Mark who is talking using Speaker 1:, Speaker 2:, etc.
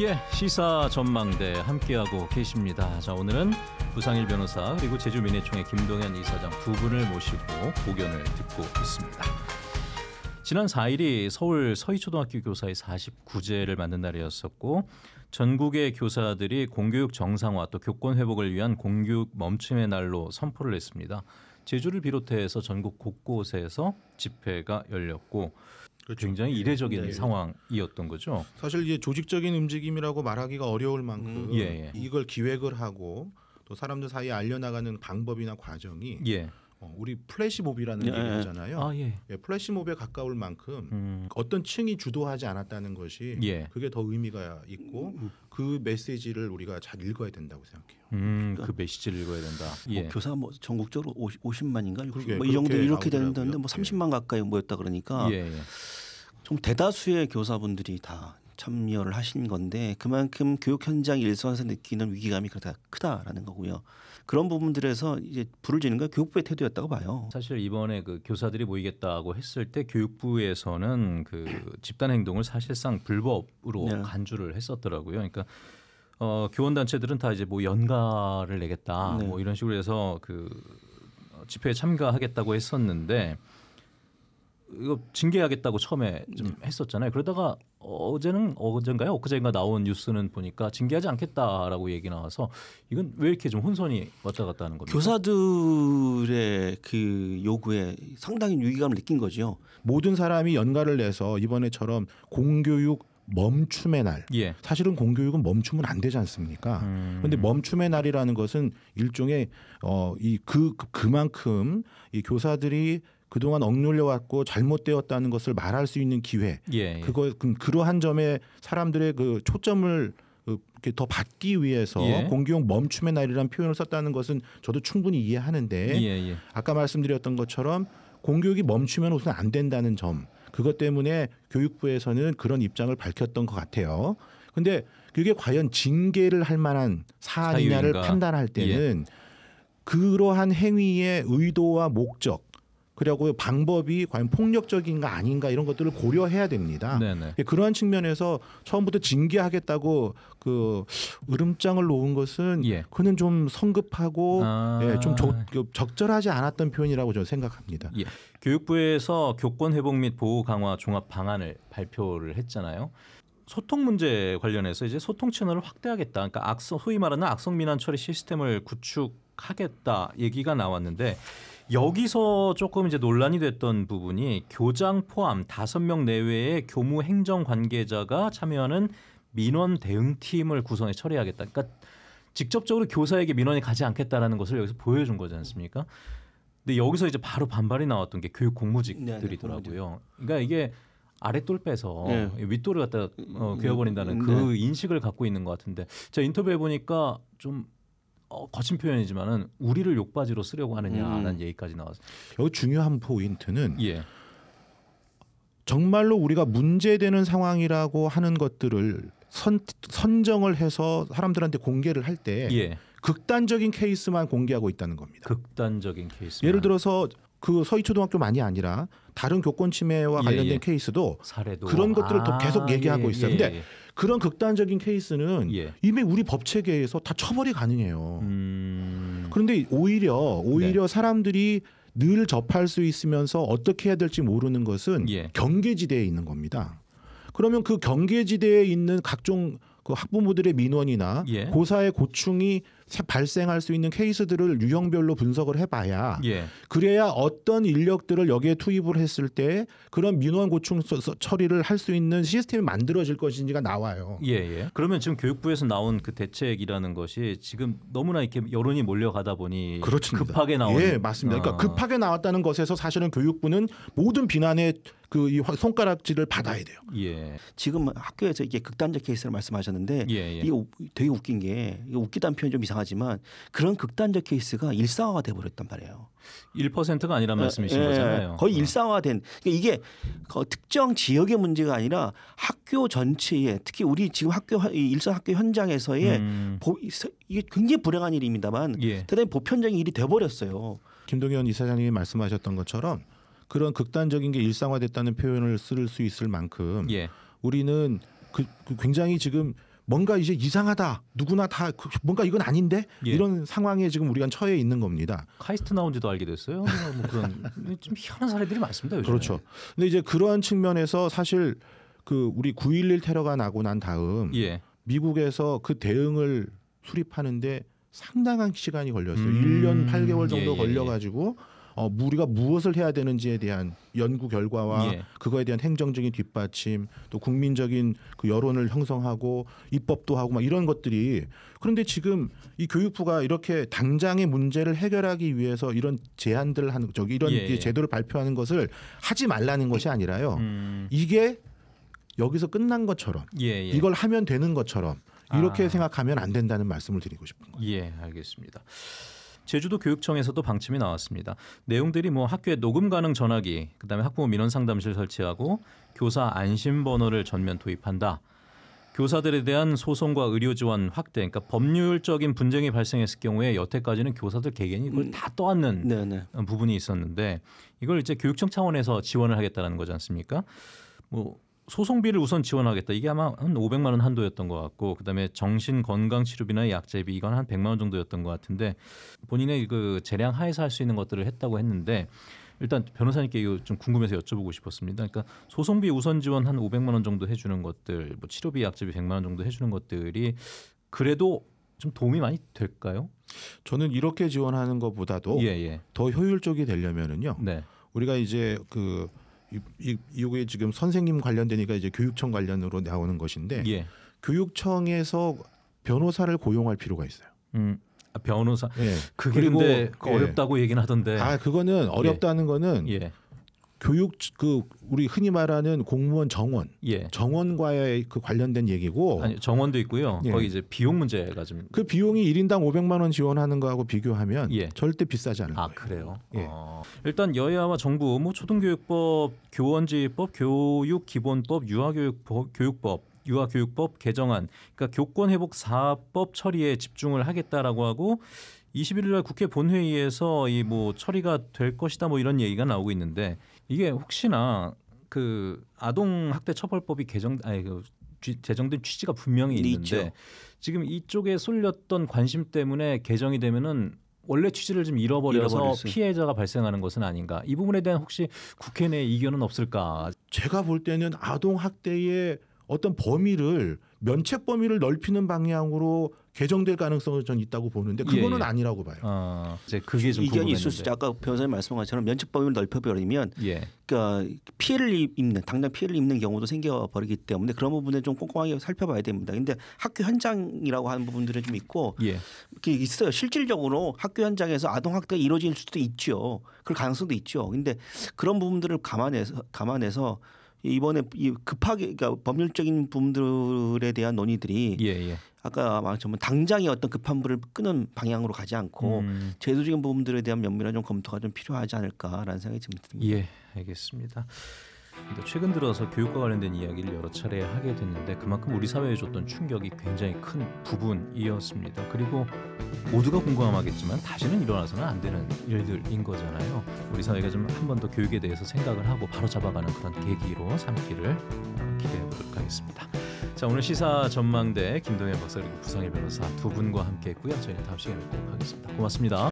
Speaker 1: 예, 시사 전망대 함께하고 계십니다. 자, 오늘은 부상일 변호사 그리고 제주민해총회 김동현 이사장 두 분을 모시고 고견을 듣고 있습니다. 지난 4일이 서울 서희초등학교 교사의 49제를 맞는 날이었었고 전국의 교사들이 공교육 정상화 또 교권 회복을 위한 공교육 멈춤의 날로 선포를 했습니다. 제주를 비롯해서 전국 곳곳에서 집회가 열렸고 그렇죠. 굉장히 예. 이례적인 네. 상황이었던 거죠.
Speaker 2: 사실 이제 조직적인 움직임이라고 말하기가 어려울 만큼 음. 예, 예. 이걸 기획을 하고 또 사람들 사이에 알려나가는 방법이나 과정이 예. 어, 우리 플래시몹이라는 예. 얘기잖아요 예. 아, 예. 예, 플래시몹에 가까울 만큼 음. 어떤 층이 주도하지 않았다는 것이 예. 그게 더 의미가 있고 음. 그 메시지를 우리가 잘 읽어야
Speaker 3: 된다고 생각해요. 음, 그러니까 그 메시지를 읽어야 된다. 뭐 교사 뭐 전국적으로 50, 만인가 60, 뭐이 정도 이렇게 되는데 뭐 30만 가까이 모였다 그러니까. 좀 대다수의 교사분들이 다 참여를 하신 건데 그만큼 교육 현장 일선에서 느끼는 위기감이 그렇다 크다라는 거고요. 그런 부분들에서 이제 불을 지는 건 교육부의 태도였다고 봐요.
Speaker 1: 사실 이번에 그 교사들이
Speaker 3: 모이겠다고 했을 때
Speaker 1: 교육부에서는 그 집단 행동을 사실상 불법으로 네. 간주를 했었더라고요. 그러니까 어, 교원 단체들은 다 이제 뭐 연가를 내겠다 네. 뭐 이런 식으로 해서 그 집회에 참가하겠다고 했었는데 이거 징계하겠다고 처음에 좀 네. 했었잖아요. 그러다가 어제는 어젠가요? 엊그제인가 나온 뉴스는 보니까 징계하지 않겠다라고 얘기 나와서 이건 왜 이렇게 좀 혼선이 왔다 갔다 하는 겁니까?
Speaker 3: 교사들의 그
Speaker 2: 요구에 상당히 유기감을 느낀 거죠. 모든 사람이 연가를 내서 이번에처럼 공교육 멈춤의 날. 예. 사실은 공교육은 멈춤은 안 되지 않습니까? 음. 그런데 멈춤의 날이라는 것은 일종의 어이그 그, 그만큼 이 교사들이 그동안 억눌려왔고 잘못되었다는 것을 말할 수 있는 기회. 예, 예. 그거 그, 그러한 점에 사람들의 그 초점을 이렇게 더 받기 위해서 예. 공교육 멈춤의 날이라는 표현을 썼다는 것은 저도 충분히 이해하는데 예, 예. 아까 말씀드렸던 것처럼 공교육이 멈추면 우선 안 된다는 점 그것 때문에 교육부에서는 그런 입장을 밝혔던 것 같아요. 근데 그게 과연 징계를 할 만한 사안이냐를 사유인가. 판단할 예. 때는 그러한 행위의 의도와 목적 그리고 방법이 과연 폭력적인가 아닌가 이런 것들을 고려해야 됩니다. 네네. 네. 예, 그러한 측면에서 처음부터 징계하겠다고 그 으름장을 놓은 것은 예. 그는 좀 성급하고 아... 예, 좀 적, 그 적절하지 않았던 표현이라고 저는 생각합니다.
Speaker 1: 예. 교육부에서 교권 회복 및 보호 강화 종합 방안을 발표를 했잖아요. 소통 문제 관련해서 이제 소통 채널을 확대하겠다. 그러니까 악성 소위 말하는 악성 민원 처리 시스템을 구축 하겠다 얘기가 나왔는데 여기서 조금 이제 논란이 됐던 부분이 교장 포함 다섯 명 내외의 교무 행정 관계자가 참여하는 민원 대응팀을 구성해 처리하겠다. 그러니까 직접적으로 교사에게 민원이 가지 않겠다라는 것을 여기서 보여준 거지 않습니까? 근데 여기서 이제 바로 반발이 나왔던 게 교육 공무직들이더라고요. 네, 네, 그러니까 이게 아랫돌 빼서 네. 윗돌을 갖다 어, 음, 괴어버린다는 음, 그 네. 그 인식을 갖고 있는 것 같은데 제가 인터뷰해 보니까 좀 어, 거친 표현이지만은 우리를 욕받이로 쓰려고 하느냐라는 음. 얘기까지 나왔어요.
Speaker 2: 여기 중요한 포인트는 예. 정말로 우리가 문제되는 상황이라고 하는 것들을 선, 선정을 해서 사람들한테 공개를 할때 예. 극단적인 케이스만 공개하고 있다는 겁니다. 극단적인 케이스. 예를 들어서 그 서희초등학교만이 아니라 다른 교권 침해와 관련된 예, 예. 케이스도 사례도. 그런 것들을 아, 계속 예, 얘기하고 예, 있어요. 근데 예, 그런 극단적인 케이스는 예. 이미 우리 법 체계에서 다 처벌이 가능해요. 음... 그런데 오히려 오히려 네. 사람들이 늘 접할 수 있으면서 어떻게 해야 될지 모르는 것은 예. 경계지대에 있는 겁니다. 그러면 그 경계지대에 있는 각종 그 학부모들의 민원이나 예. 고사의 고충이 발생할 수 있는 케이스들을 유형별로 분석을 해봐야 예. 그래야 어떤 인력들을 여기에 투입을 했을 때 그런 민원 고충 처리를 할 수 있는 시스템이 만들어질 것인지가 나와요.
Speaker 1: 예, 예. 그러면 지금 교육부에서 나온 그 대책이라는 것이 지금 너무나 이렇게 여론이 몰려가다 보니 그렇습니다. 급하게 나온 예, 맞습니다. 그러니까 아.
Speaker 2: 급하게 나왔다는 것에서 사실은 교육부는 모든 비난에 그이 손가락질을 받아야 돼요.
Speaker 3: 예. 지금 학교에서 이게 극단적 케이스를 말씀하셨는데 예, 예. 이게 되게 웃긴 게 이게 웃기다는 표현 이좀 이상하지만 그런 극단적 케이스가 일상화가 돼 버렸단 말이에요. 1%가
Speaker 1: 아니란 어, 말씀이신 예, 거잖아요.
Speaker 3: 거의 예. 일상화된 그러니까 이게 그 특정 지역의 문제가 아니라 학교 전체에 특히 우리 지금 학교 일선 학교 현장에서의 음. 보, 이게 굉장히 불행한 일입니다만 예. 대단히 보편적인 일이 돼 버렸어요. 김동현 이사장님이 말씀하셨던
Speaker 2: 것처럼 그런 극단적인 게 일상화됐다는 표현을 쓸 수 있을 만큼 예. 우리는 그, 그 굉장히 지금 뭔가 이제 이상하다 누구나 다 그 뭔가 이건 아닌데 예. 이런 상황에 지금 우리가 처해 있는 겁니다. 카이스트 나온지도 알게 됐어요. 뭐 그런 좀 희한한 사례들이 많습니다. 요즘에. 그렇죠. 근데 이제 그러한 측면에서 사실 그 우리 9.11 테러가 나고 난 다음 예. 미국에서 그 대응을 수립하는데 상당한 시간이 걸렸어요. 음. 1년 8개월 정도 예, 예, 예. 걸려가지고 어, 우리가 무엇을 해야 되는지에 대한 연구 결과와 예. 그거에 대한 행정적인 뒷받침 또 국민적인 그 여론을 형성하고 입법도 하고 막 이런 것들이 그런데 지금 이 교육부가 이렇게 당장의 문제를 해결하기 위해서 이런 제안들을 하는 저기 이런 예. 예. 제도를 발표하는 것을 하지 말라는 것이 아니라요. 음. 이게 여기서 끝난 것처럼 예예. 예. 이걸 하면 되는 것처럼 이렇게 아. 생각하면 안 된다는 말씀을 드리고 싶은
Speaker 1: 거예요. 예, 알겠습니다. 제주도 교육청에서도 방침이 나왔습니다. 내용들이 뭐 학교에 녹음 가능 전화기, 그다음에 학부모 민원 상담실 설치하고 교사 안심 번호를 전면 도입한다. 교사들에 대한 소송과 의료 지원 확대, 그러니까 법률적인 분쟁이 발생했을 경우에 여태까지는 교사들 개개인이 이걸 음. 다 떠안는 네네. 부분이 있었는데 이걸 이제 교육청 차원에서 지원을 하겠다라는 거지 않습니까? 뭐 소송비를 우선 지원하겠다. 이게 아마 한 500만 원 한도였던 것 같고 그다음에 정신 건강 치료비나 약제비 이건 한 100만 원 정도였던 것 같은데 본인의 그 재량 하에서 할 수 있는 것들을 했다고 했는데 일단 변호사님께 이거 좀 궁금해서 여쭤보고 싶었습니다. 그러니까 소송비 우선 지원 한 500만 원 정도 해주는 것들, 뭐 치료비 약제비 100만 원 정도 해주는 것들이 그래도 좀 도움이 많이
Speaker 2: 될까요? 저는 이렇게 지원하는 것보다도 예, 예. 더 효율적이 되려면은요. 네. 우리가 이제 그 이, 이게 이 지금 선생님 관련되니까 이제 교육청 관련으로 나오는 것인데 예. 교육청에서 변호사를 고용할 필요가 있어요.
Speaker 1: 음. 아, 변호사. 예.
Speaker 2: 그게 근데 그 예. 어렵다고
Speaker 1: 얘기는 하던데. 아 그거는 어렵다는 예. 거는 예.
Speaker 2: 교육 그 우리 흔히 말하는 공무원 정원, 예. 정원과의 그 관련된 얘기고 아니 정원도 있고요. 예. 거기 이제
Speaker 1: 비용 문제가 좀
Speaker 2: 그 비용이 일인당오백만원 지원하는 거하고 비교하면 예. 절대 비싸지 않을 아, 거예요.
Speaker 1: 그래요. 예. 어, 일단 여야와 정부 뭐 초등교육법, 교원지법, 교육기본법, 유아교육법, 교육법 유아교육법 개정안, 그러니까 교권 회복 사법 처리에 집중을 하겠다라고 하고 21일 날 국회 본회의에서 이 뭐 처리가 될 것이다 뭐 이런 얘기가 나오고 있는데 이게 혹시나 그 아동 학대 처벌법이 개정 아니 그 제정된 취지가 분명히 있는데 있죠. 지금 이쪽에 쏠렸던 관심 때문에 개정이 되면은 원래 취지를 좀 잃어버려서 피해자가 발생하는 것은 아닌가
Speaker 2: 이 부분에 대한 혹시 국회 내 이견은 없을까? 제가 볼 때는 아동 학대의 어떤 범위를 면책 범위를 넓히는 방향으로 개정될 가능성은 전 있다고 보는데 예, 그거는 예, 예. 아니라고 봐요.
Speaker 3: 아, 이제 그게 좀 의견이 있을 수 있죠. 아까 변호사님 말씀한 것처럼 면책 범위를 넓혀버리면 예. 그러니까 피해를 입는 당장 피해를 입는 경우도 생겨버리기 때문에 그런 부분에 좀 꼼꼼하게 살펴봐야 됩니다. 근데 학교 현장이라고 하는 부분들이 좀 있고 예. 그게 있어요. 실질적으로 학교 현장에서 아동 학대가 이루어질 수도 있죠. 그럴 가능성도 있죠. 근데 그런 부분들을 감안해서 감안해서 이번에 급하게 그러니까 법률적인 부분들에 대한 논의들이 예, 예. 아까 말했지만 당장의 어떤 급한 불을 끄는 방향으로 가지 않고 음. 제도적인 부분들에 대한 면밀한 좀 검토가 좀 필요하지 않을까라는 생각이 듭니다. 예,
Speaker 1: 알겠습니다. 최근 들어서 교육과 관련된 이야기를 여러 차례 하게 됐는데 그만큼 우리 사회에 줬던 충격이 굉장히 큰 부분이었습니다. 그리고 모두가 공감하겠지만 다시는 일어나서는 안 되는 일들인 거잖아요. 우리 사회가 좀 한 번 더 교육에 대해서 생각을 하고 바로 잡아가는 그런 계기로 삼기를 어, 기대해 보도록 하겠습니다. 자 오늘 시사 전망대 김동현 박사 그리고 부상의 변호사 두 분과 함께했고요. 저희는 다음 시간에 뵙도록 하겠습니다. 고맙습니다.